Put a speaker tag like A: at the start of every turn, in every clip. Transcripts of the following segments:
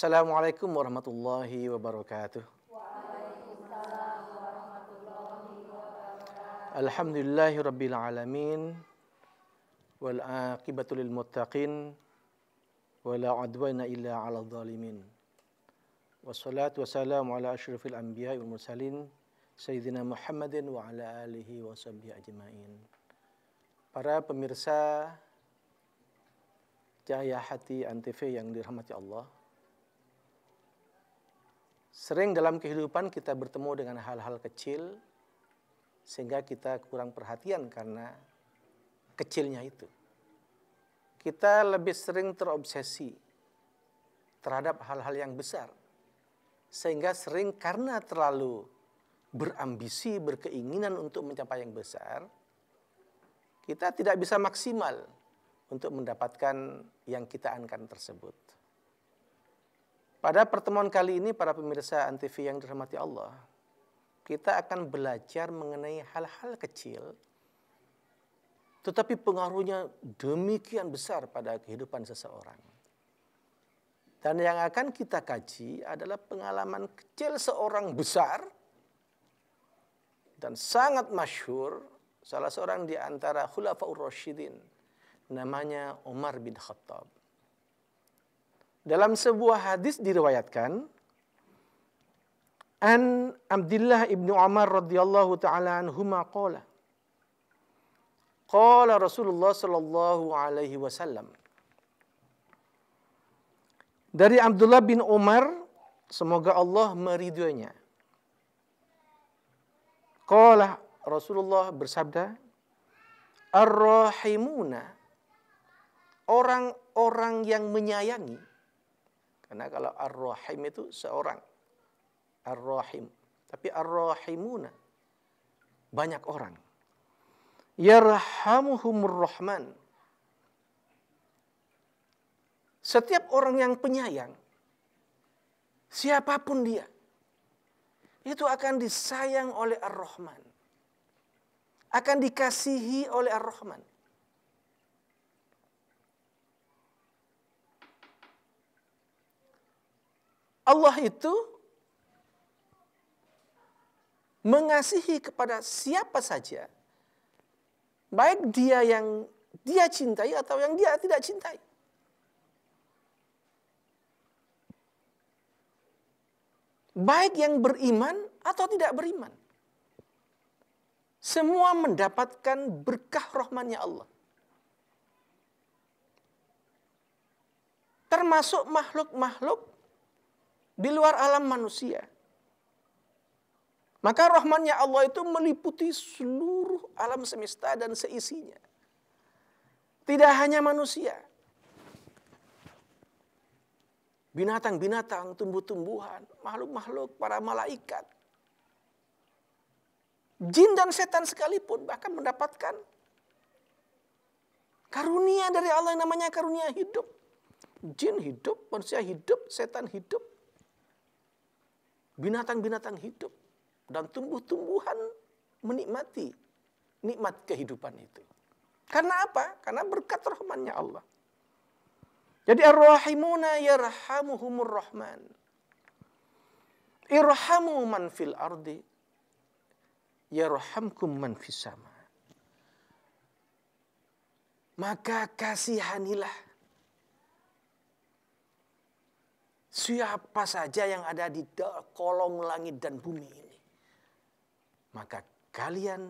A: Assalamualaikum warahmatullahi wabarakatuh. Alhamdulillahi rabbil alamin wal aqibatu lil muttaqin wala udwana illa 'alal zalimin. Wassalatu wassalamu ala asyrafil anbiya'i wal mursalin sayyidina Muhammadin wa ala alihi washabbihi ajmain. Para pemirsa Jaya Hati Antv yang dirahmati Allah, Sering dalam kehidupan kita bertemu dengan hal-hal kecil sehingga kita kurang perhatian karena kecilnya itu. Kita lebih sering terobsesi terhadap hal-hal yang besar sehingga sering karena terlalu berambisi, berkeinginan untuk mencapai yang besar, kita tidak bisa maksimal untuk mendapatkan yang kita ankan tersebut. Pada pertemuan kali ini para pemirsa Antv yang dirahmati Allah, kita akan belajar mengenai hal-hal kecil tetapi pengaruhnya demikian besar pada kehidupan seseorang. Dan yang akan kita kaji adalah pengalaman kecil seorang besar dan sangat masyhur salah seorang di antara Khulafaur Rasyidin namanya Umar bin Khattab. Dalam sebuah hadis diriwayatkan an Abdullah ibnu Umar radhiyallahu taala anhuma qala Qala Rasulullah sallallahu alaihi wasallam Dari Abdullah bin Umar semoga Allah meridhoinya Qala Rasulullah bersabda Ar-rahimuna orang-orang yang menyayangi karena kalau Ar-Rahim itu seorang. Ar-Rahim. Tapi Ar-Rahimuna banyak orang. Yarhamuhumur Rahman. Setiap orang yang penyayang, siapapun dia, itu akan disayang oleh Ar-Rahman. Akan dikasihi oleh Ar-Rahman. Allah itu mengasihi kepada siapa saja, baik dia yang dia cintai atau yang dia tidak cintai. Baik yang beriman atau tidak beriman. Semua mendapatkan berkah rahmannya Allah. Termasuk makhluk-makhluk di luar alam manusia. Maka rahmannya Allah itu meliputi seluruh alam semesta dan seisinya. Tidak hanya manusia. Binatang-binatang, tumbuh-tumbuhan, makhluk-makhluk, para malaikat. Jin dan setan sekalipun bahkan mendapatkan karunia dari Allah yang namanya karunia hidup. Jin hidup, manusia hidup, setan hidup, binatang-binatang hidup dan tumbuh-tumbuhan menikmati nikmat kehidupan itu. Karena apa? Karena berkat rahmannya Allah. Jadi arrahimuna yarhamuhumur rahman. Irhamu man fil ardi yarhamkum man fis sama. Maka kasihanilah Siapa saja yang ada di kolong langit dan bumi ini. Maka kalian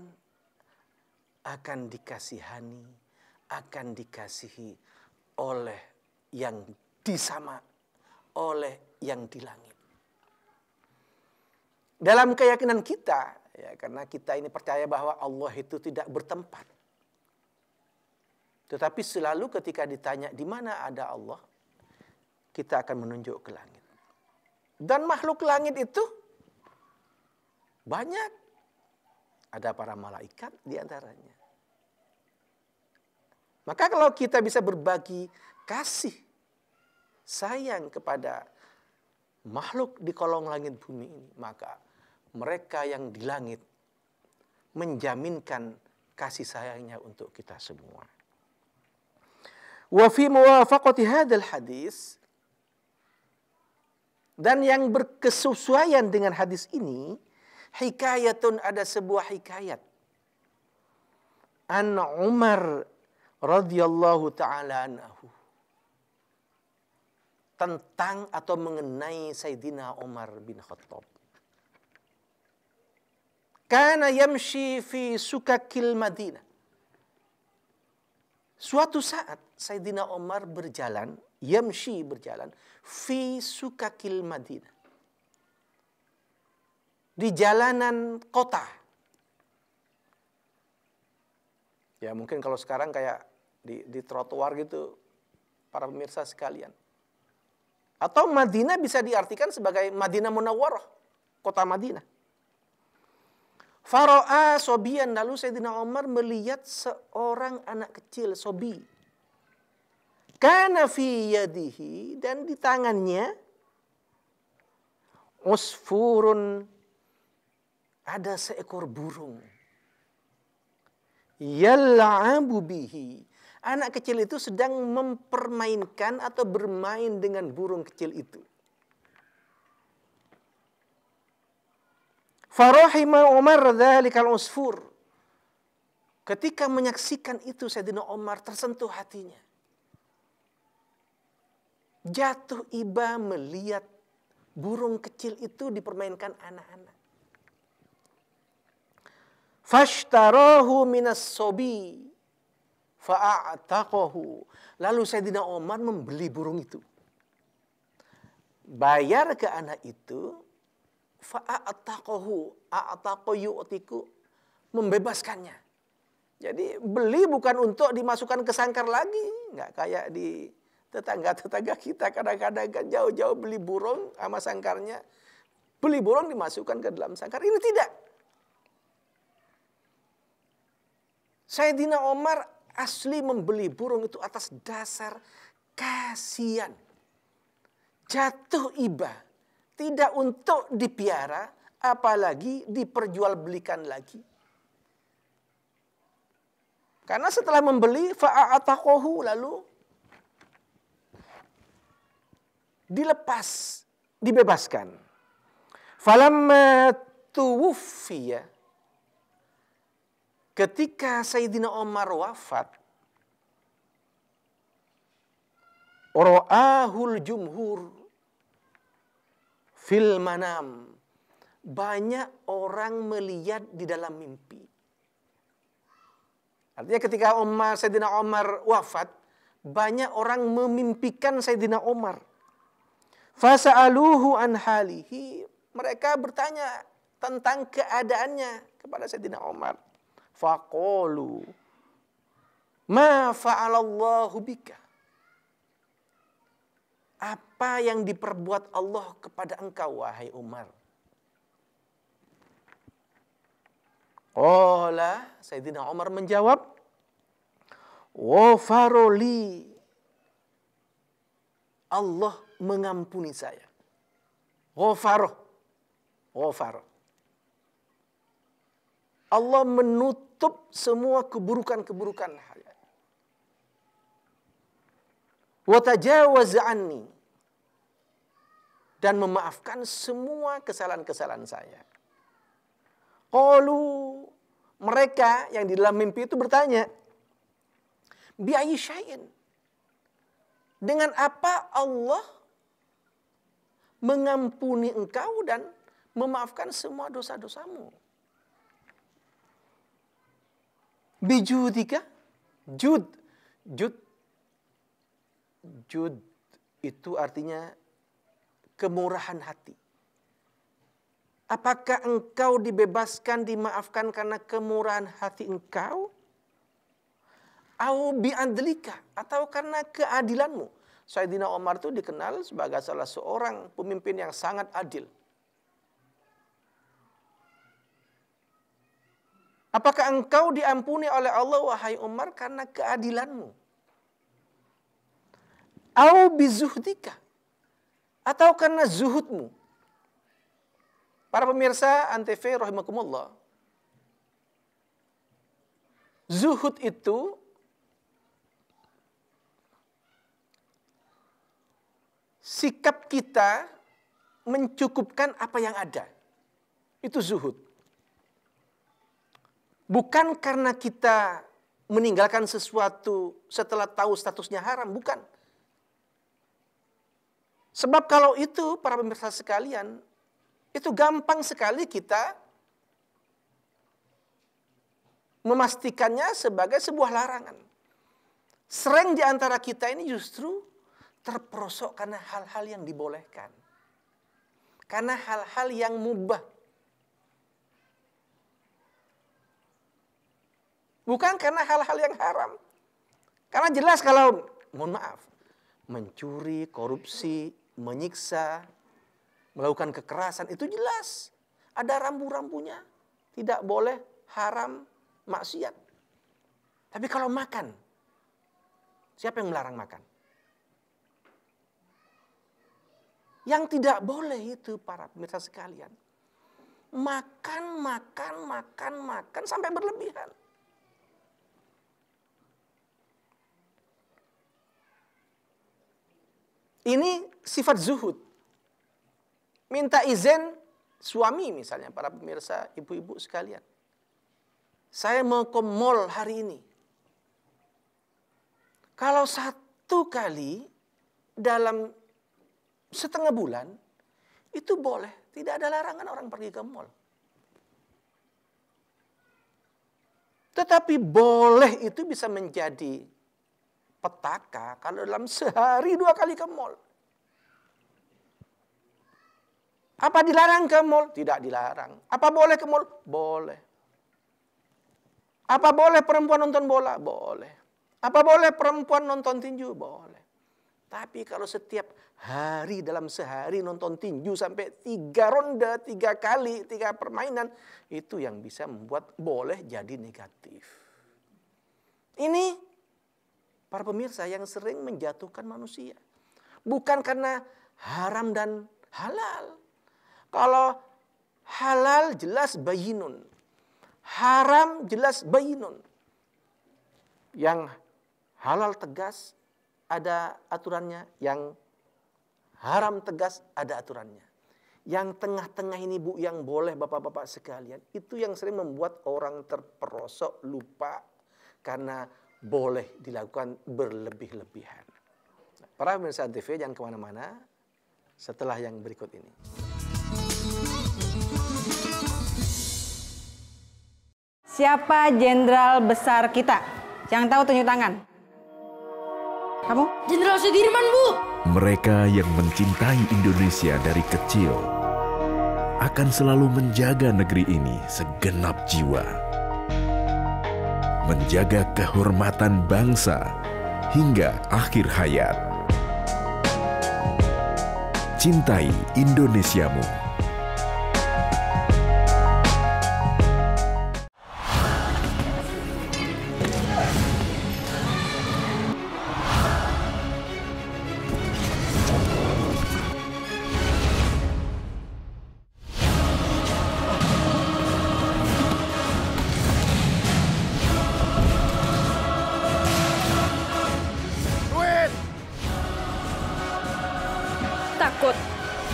A: akan dikasihani, akan dikasihi oleh yang disama, oleh yang di langit. Dalam keyakinan kita, ya, karena kita ini percaya bahwa Allah itu tidak bertempat. Tetapi selalu ketika ditanya di mana ada Allah, kita akan menunjuk ke langit. Dan makhluk langit itu banyak. Ada para malaikat di antaranya. Maka kalau kita bisa berbagi kasih, sayang kepada makhluk di kolong langit bumi ini, maka mereka yang di langit menjaminkan kasih sayangnya untuk kita semua. Wa fi muwafaqati hadis dan yang berkesesuaian dengan hadis ini, hikayatun ada sebuah hikayat. An Umar radhiyallahu taala anhu. Tentang atau mengenai Sayyidina Umar bin Khattab. Kana yamshi fi sukakil Madinah. Suatu saat Sayyidina Omar berjalan, yamshi berjalan, fi sukakil Madinah. Di jalanan kota. Ya mungkin kalau sekarang kayak di, di trotoar gitu, para pemirsa sekalian. Atau Madinah bisa diartikan sebagai Madinah Munawwarah, kota Madinah. Faro'a sobian lalu Sayyidina Umar melihat seorang anak kecil sobi. Kana fi yadihi dan di tangannya usfurun ada seekor burung. Yal'abu bihi. Anak kecil itu sedang mempermainkan atau bermain dengan burung kecil itu. Farahima Umar dzalikal usfur. Ketika menyaksikan itu Sayyidina Umar tersentuh hatinya. Jatuh iba melihat burung kecil itu dipermainkan anak-anak. Fashtarahu minas sobi fa'ataqahu. Lalu Sayyidina Umar membeli burung itu. Bayar ke anak itu Fa'atakohu, a'taqa yu'tiku, membebaskannya. Jadi beli bukan untuk dimasukkan ke sangkar lagi, nggak kayak di tetangga-tetangga kita kadang-kadang kan jauh-jauh beli burung sama sangkarnya. Beli burung dimasukkan ke dalam sangkar, ini tidak. Sayyidina Omar asli membeli burung itu atas dasar kasihan. Jatuh iba tidak untuk dipiara, apalagi diperjualbelikan lagi. Karena setelah membeli fa'atakohu lalu dilepas, dibebaskan. Falamma tuwufiya ketika Sayyidina Omar wafat Ro'ahul jumhur fil manam. Banyak orang melihat di dalam mimpi. Artinya ketika Umar Saidina Umar wafat, banyak orang memimpikan Saidina Umar. Fasa'aluhu an halihi. Mereka bertanya tentang keadaannya kepada Saidina Umar. Faqalu ma fa'alallahu bika. Apa yang diperbuat Allah kepada engkau wahai Umar? Ola Sayyidina Umar menjawab, Wafaroli Allah mengampuni saya. Wafaro. Wafaro. Allah menutup semua keburukan-keburukan watajawazani dan memaafkan semua kesalahan-kesalahan saya. Kalau mereka yang di dalam mimpi itu bertanya, biayi Dengan apa Allah mengampuni engkau dan memaafkan semua dosa-dosamu? Bijudika, jud, jud Jud itu artinya kemurahan hati. Apakah engkau dibebaskan, dimaafkan karena kemurahan hati engkau? Au bi'adlika atau karena keadilanmu? Saidina Omar itu dikenal sebagai salah seorang pemimpin yang sangat adil. Apakah engkau diampuni oleh Allah wahai Umar karena keadilanmu? Au bizuhdika. Atau karena zuhudmu. Para pemirsa Antv rahimakumullah. Zuhud itu sikap kita mencukupkan apa yang ada. Itu zuhud. Bukan karena kita meninggalkan sesuatu setelah tahu statusnya haram, bukan. Sebab kalau itu para pemirsa sekalian, itu gampang sekali kita memastikannya sebagai sebuah larangan. Sering di antara kita ini justru terperosok karena hal-hal yang dibolehkan. Karena hal-hal yang mubah. Bukan karena hal-hal yang haram. Karena jelas kalau, mohon maaf, mencuri, korupsi, menyiksa, melakukan kekerasan itu jelas. Ada rambu-rambunya. Tidak boleh haram maksiat. Tapi kalau makan, siapa yang melarang makan? Yang tidak boleh itu para pemirsa sekalian. Makan, makan, makan, makan sampai berlebihan. Ini sifat zuhud. Minta izin suami misalnya para pemirsa ibu-ibu sekalian. Saya mau ke mall hari ini. Kalau satu kali dalam setengah bulan itu boleh, tidak ada larangan orang pergi ke mall. Tetapi boleh itu bisa menjadi petaka kalau dalam sehari dua kali ke mall. Apa dilarang ke mall? Tidak dilarang. Apa boleh ke mall? Boleh. Apa boleh perempuan nonton bola? Boleh. Apa boleh perempuan nonton tinju? Boleh. Tapi kalau setiap hari dalam sehari nonton tinju sampai tiga ronde, tiga kali, tiga permainan. Itu yang bisa membuat boleh jadi negatif. Ini para pemirsa yang sering menjatuhkan manusia. Bukan karena haram dan halal. Kalau halal jelas bayinun. Haram jelas bayinun. Yang halal tegas ada aturannya, yang haram tegas ada aturannya. Yang tengah-tengah ini Bu yang boleh Bapak-bapak sekalian, itu yang sering membuat orang terperosok lupa karena boleh dilakukan berlebih-lebihan. Para pemirsa TV jangan kemana-mana setelah yang berikut ini. Siapa jenderal besar kita? Yang tahu tunjuk tangan. Kamu? Jenderal Sudirman, Bu. Mereka yang mencintai Indonesia dari kecil akan selalu menjaga negeri ini segenap jiwa menjaga kehormatan bangsa hingga akhir hayat. Cintai Indonesiamu.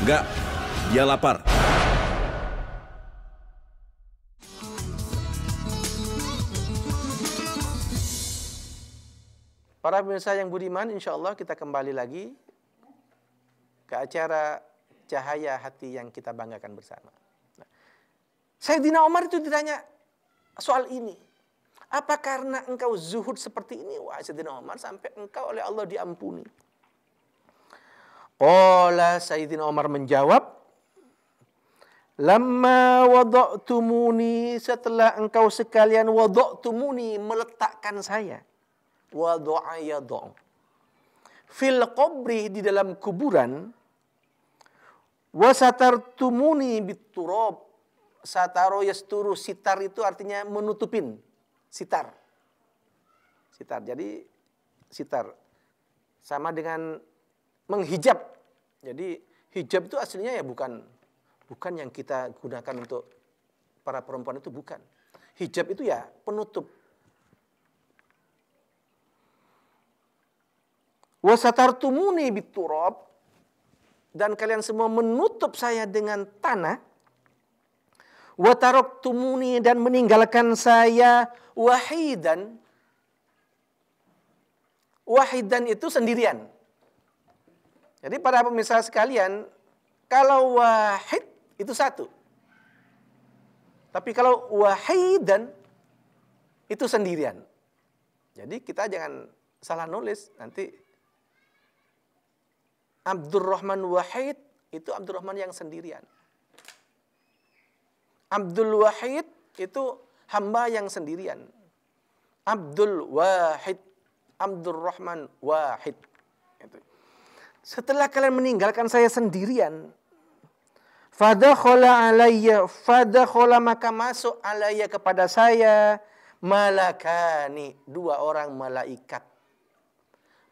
A: Enggak, dia lapar. Para pemirsa yang budiman, insya Allah kita kembali lagi ke acara cahaya hati yang kita banggakan bersama. Nah, Sayyidina Umar itu ditanya soal ini. Apa karena engkau zuhud seperti ini, wah Sayyidina Umar, sampai engkau oleh Allah diampuni. Qala Sayyidina Umar menjawab, Lama wadoktumuni setelah engkau sekalian wadoktumuni meletakkan saya. Wado'ayadok. Fil qabri di dalam kuburan. Wasatartumuni biturob. Sataro yasturu sitar itu artinya menutupin. Sitar. Sitar. Jadi sitar. Sama dengan menghijab. Jadi hijab itu aslinya ya bukan bukan yang kita gunakan untuk para perempuan itu bukan. Hijab itu ya penutup. Wasatartumuni biturab dan kalian semua menutup saya dengan tanah. watarok tumuni dan meninggalkan saya wahidan. Wahidan itu sendirian. Jadi para pemirsa sekalian, kalau wahid itu satu. Tapi kalau wahidan itu sendirian. Jadi kita jangan salah nulis nanti Abdurrahman Wahid itu Abdurrahman yang sendirian. Abdul Wahid itu hamba yang sendirian. Abdul Wahid, Abdurrahman Wahid. Setelah kalian meninggalkan saya sendirian, Fadakhala alayya, fadakhala maka masuk alayya kepada saya malakani, dua orang malaikat.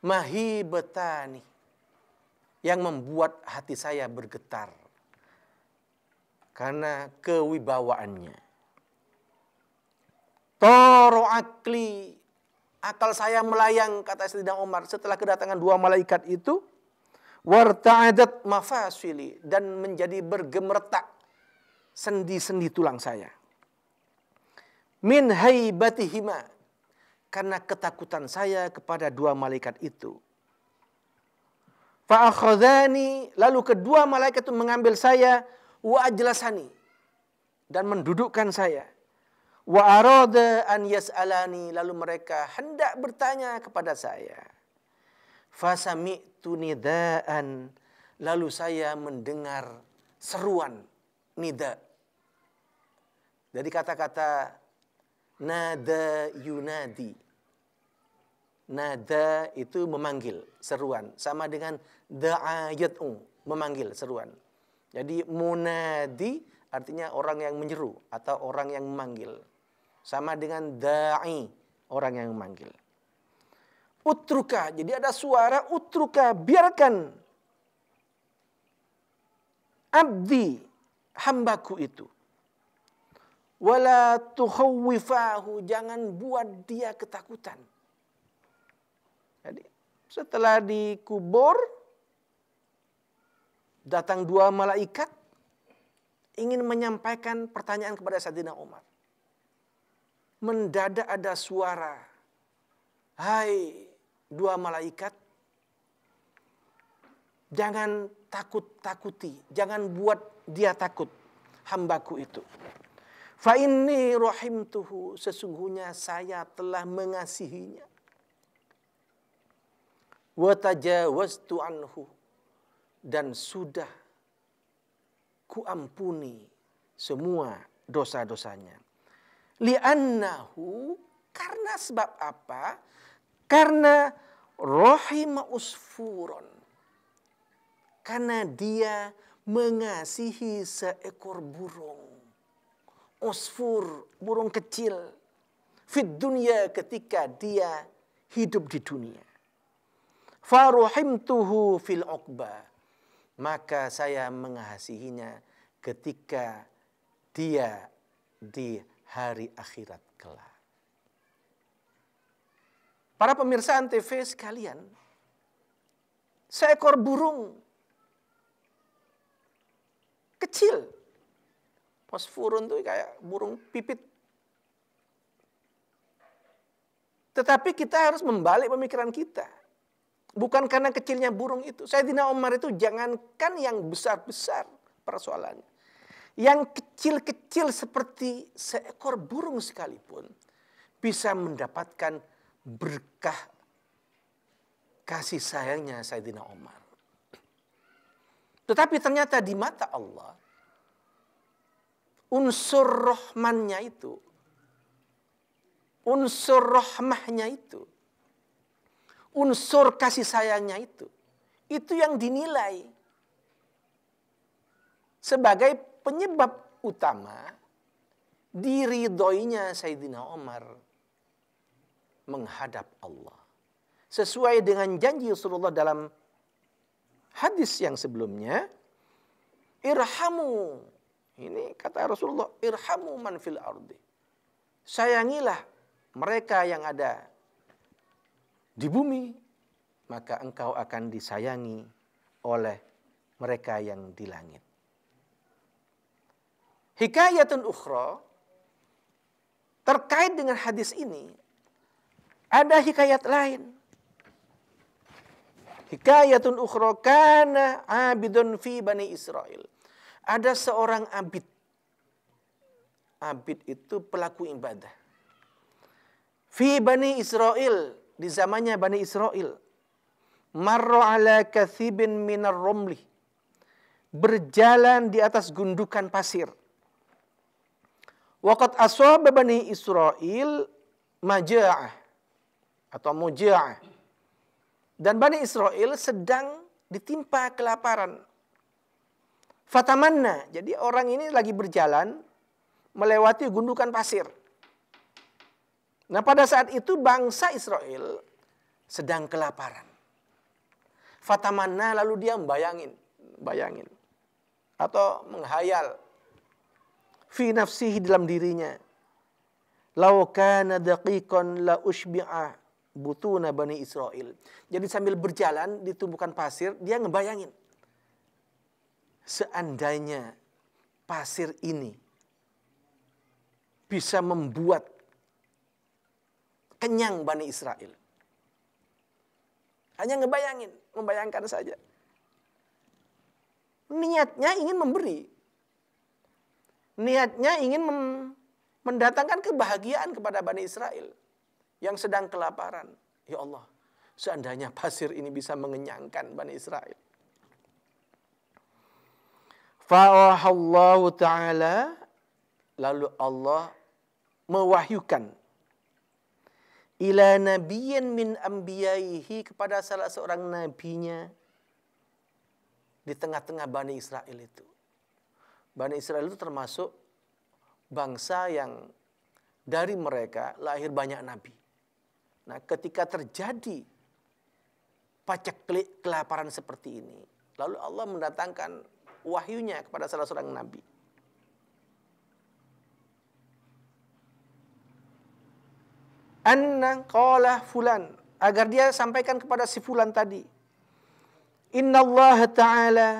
A: Mahibetani, yang membuat hati saya bergetar. Karena kewibawaannya. Toro akli, akal saya melayang kata Sayyidina Umar setelah kedatangan dua malaikat itu warta'adat mafasili dan menjadi bergemeretak sendi-sendi tulang saya. Min batihima karena ketakutan saya kepada dua malaikat itu. Fa'akhadhani lalu kedua malaikat itu mengambil saya wa ajlasani dan mendudukkan saya. Wa arada an yas'alani lalu mereka hendak bertanya kepada saya. Fasami tunidaan Lalu saya mendengar seruan nida. Dari kata-kata nada yunadi. Nada itu memanggil, seruan. Sama dengan da'ayat'u, memanggil, seruan. Jadi munadi artinya orang yang menyeru atau orang yang memanggil. Sama dengan da'i, orang yang memanggil utruka. Jadi ada suara utruka, biarkan abdi hambaku itu. Wala tuhawwifahu, jangan buat dia ketakutan. Jadi setelah dikubur, datang dua malaikat ingin menyampaikan pertanyaan kepada Sadina Umar. Mendadak ada suara, Hai dua malaikat, jangan takut-takuti, jangan buat dia takut hambaku itu. Fa inni rahimtuhu, sesungguhnya saya telah mengasihinya. Wa tajawaztu anhu dan sudah kuampuni semua dosa-dosanya. Li'annahu karena sebab apa? Karena rahima usfuron. Karena dia mengasihi seekor burung. Usfur, burung kecil. Fit dunia ketika dia hidup di dunia. tuhu fil okba Maka saya mengasihinya ketika dia di hari akhirat kelak. Para pemirsa TV sekalian, seekor burung kecil. Fosforun tuh kayak burung pipit. Tetapi kita harus membalik pemikiran kita. Bukan karena kecilnya burung itu. Sayyidina Umar itu jangankan yang besar-besar persoalannya. Yang kecil-kecil seperti seekor burung sekalipun bisa mendapatkan berkah kasih sayangnya Sayyidina Umar. Tetapi ternyata di mata Allah, unsur rohmannya itu, unsur rohmahnya itu, unsur kasih sayangnya itu, itu yang dinilai sebagai penyebab utama diridoinya Sayyidina Umar menghadap Allah. Sesuai dengan janji Rasulullah dalam hadis yang sebelumnya, irhamu. Ini kata Rasulullah, irhamu man fil ardi. Sayangilah mereka yang ada di bumi, maka engkau akan disayangi oleh mereka yang di langit. Hikayatun ukhra terkait dengan hadis ini ada hikayat lain. Hikayatun ukhra kana abidun fi Bani Israel. Ada seorang abid. Abid itu pelaku ibadah. Fi Bani Israel. Di zamannya Bani Israel. Marra ala kathibin minar romli. Berjalan di atas gundukan pasir. Waqat aswab Bani Israel maja'ah atau muji'ah. Dan Bani Israel sedang ditimpa kelaparan. Fatamanna, jadi orang ini lagi berjalan melewati gundukan pasir. Nah pada saat itu bangsa Israel sedang kelaparan. Fatamanna lalu dia membayangin, bayangin atau menghayal fi nafsihi dalam dirinya. Lau kana la ushbi'ah butuna Bani Israel. Jadi sambil berjalan di tumpukan pasir, dia ngebayangin. Seandainya pasir ini bisa membuat kenyang Bani Israel. Hanya ngebayangin, membayangkan saja. Niatnya ingin memberi. Niatnya ingin mendatangkan kebahagiaan kepada Bani Israel yang sedang kelaparan. Ya Allah, seandainya pasir ini bisa mengenyangkan Bani Israel. Fa'ahallahu ta'ala lalu Allah mewahyukan ila nabiyyin min ambiyaihi kepada salah seorang nabinya di tengah-tengah Bani Israel itu. Bani Israel itu termasuk bangsa yang dari mereka lahir banyak nabi. Nah, ketika terjadi paceklik kelaparan seperti ini, lalu Allah mendatangkan wahyunya kepada salah seorang nabi. Anna qala fulan agar dia sampaikan kepada si fulan tadi. Inna Allah Ta'ala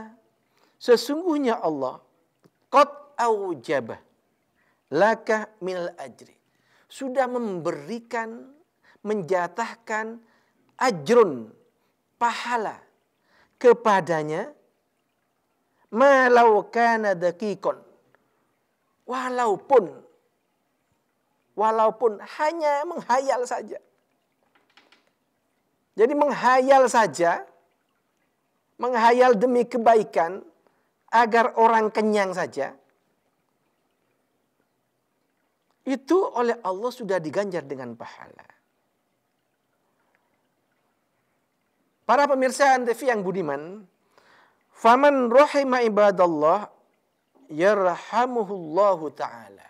A: sesungguhnya Allah qad aujabah lakah minal ajri sudah memberikan menjatahkan ajrun pahala kepadanya malau kana dakikon walaupun walaupun hanya menghayal saja jadi menghayal saja menghayal demi kebaikan agar orang kenyang saja itu oleh Allah sudah diganjar dengan pahala Para pemirsa NTV yang budiman, faman rahima ibadallah yarhamuhullahu taala.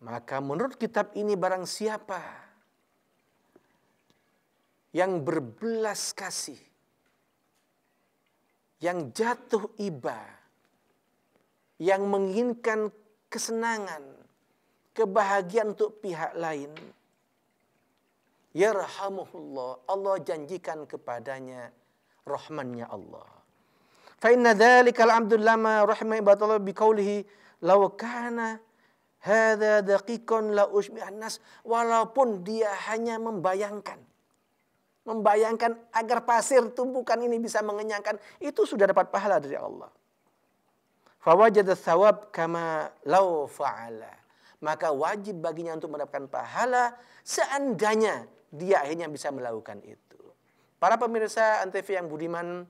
A: Maka menurut kitab ini barang siapa yang berbelas kasih, yang jatuh iba, yang menginginkan kesenangan, kebahagiaan untuk pihak lain, yarhamuhullah. Allah janjikan kepadanya rahmannya Allah. Fa inna dzalikal abdu lama rahima ibadallah biqaulihi law kana hadza daqiqan la usmi annas walaupun dia hanya membayangkan membayangkan agar pasir tumpukan ini bisa mengenyangkan itu sudah dapat pahala dari Allah. Fawajada thawab kama law fa'ala. Maka wajib baginya untuk mendapatkan pahala seandainya dia akhirnya bisa melakukan itu. Para pemirsa Antv yang budiman,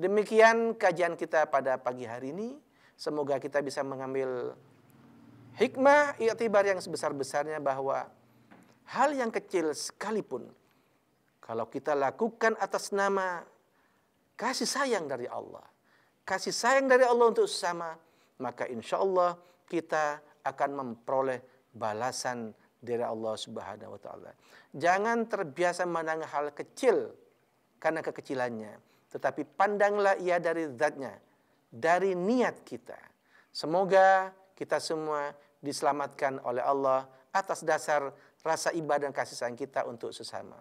A: demikian kajian kita pada pagi hari ini. Semoga kita bisa mengambil hikmah iktibar yang sebesar-besarnya bahwa hal yang kecil sekalipun kalau kita lakukan atas nama kasih sayang dari Allah, kasih sayang dari Allah untuk sesama, maka insya Allah kita akan memperoleh balasan dari Allah Subhanahu wa taala. Jangan terbiasa menang hal kecil karena kekecilannya, tetapi pandanglah ia dari zatnya, dari niat kita. Semoga kita semua diselamatkan oleh Allah atas dasar rasa ibadah dan kasih sayang kita untuk sesama.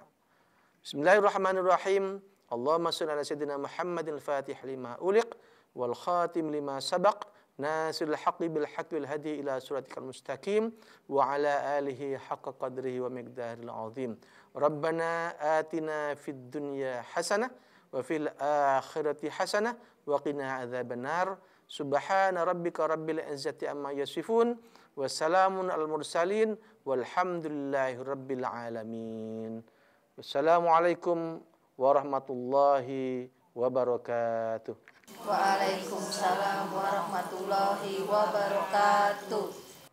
A: Bismillahirrahmanirrahim. Allahumma shalli ala sayyidina Muhammadin al-fatih lima uliq wal khatim lima sabaq ناصر الحق بالحق الهدي إلى صراطك المستقيم وعلى آله حق قدره ومقدار العظيم ربنا آتنا في الدنيا حسنة وفي الآخرة حسنة وقنا عذاب النار سبحان ربك رب العزة أما يصفون وسلام المرسلين والحمد لله رب العالمين السلام عليكم ورحمة الله wabarakatuh. Waalaikumsalam warahmatullahi wabarakatuh.